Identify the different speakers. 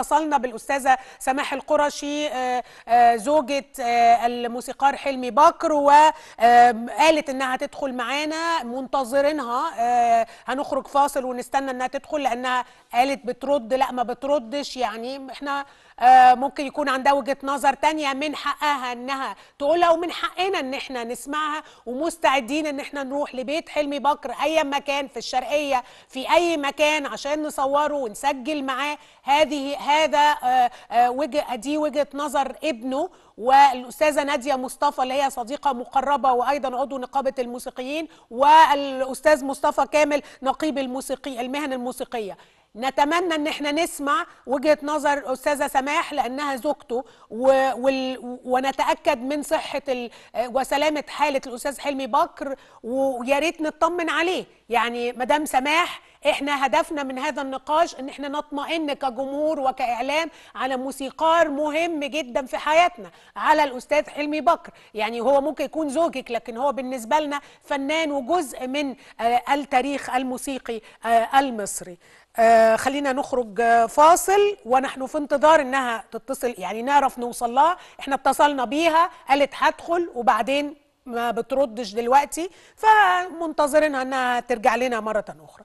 Speaker 1: اتصلنا بالاستاذه سماح القرشي آه، آه، زوجة آه، الموسيقار حلمي بكر وقالت انها تدخل معانا منتظرينها هنخرج فاصل ونستنى انها تدخل لانها قالت بترد لا ما بتردش يعني احنا ممكن يكون عندها وجهه نظر تانية من حقها انها تقولها ومن حقنا ان احنا نسمعها ومستعدين ان احنا نروح لبيت حلمي بكر اي مكان في الشرقيه في اي مكان عشان نصوره ونسجل معاه هذه هذا آه، آه، وجه دي وجهه نظر ابنه والاستاذه ناديه مصطفى اللي هي صديقه مقربه وايضا عضو نقابه الموسيقيين والاستاذ مصطفى كامل نقيب الموسيقي المهن الموسيقيه نتمنى ان احنا نسمع وجهه نظر استاذه سماح لانها زوجته و... ونتاكد من صحه ال... آه، وسلامه حاله الاستاذ حلمي بكر ويا ريت نطمن عليه يعني مدام سماح احنا هدفنا من هذا النقاش ان احنا نطمئن كجمهور وكاعلام على موسيقار مهم جدا في حياتنا على الاستاذ حلمي بكر يعني هو ممكن يكون زوجك لكن هو بالنسبه لنا فنان وجزء من آه، التاريخ الموسيقي آه، المصري آه، خلينا نخرج فاصل ونحن في انتظار انها تتصل يعني نعرف نوصل لها احنا اتصلنا بيها قالت هدخل وبعدين ما بتردش دلوقتي فمنتظرينها انها ترجع لنا مره اخرى